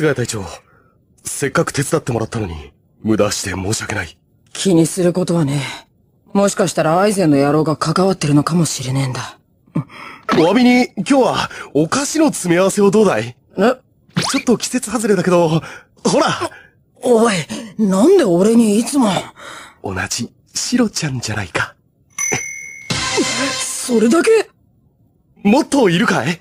菅谷隊長、せっかく手伝ってもらったのに、無駄して申し訳ない。気にすることはねもしかしたらアイゼンの野郎が関わってるのかもしれねえんだ。お詫びに、今日は、お菓子の詰め合わせをどうだいえちょっと季節外れだけど、ほらおい、なんで俺にいつも。同じ、シロちゃんじゃないか。それだけもっといるかい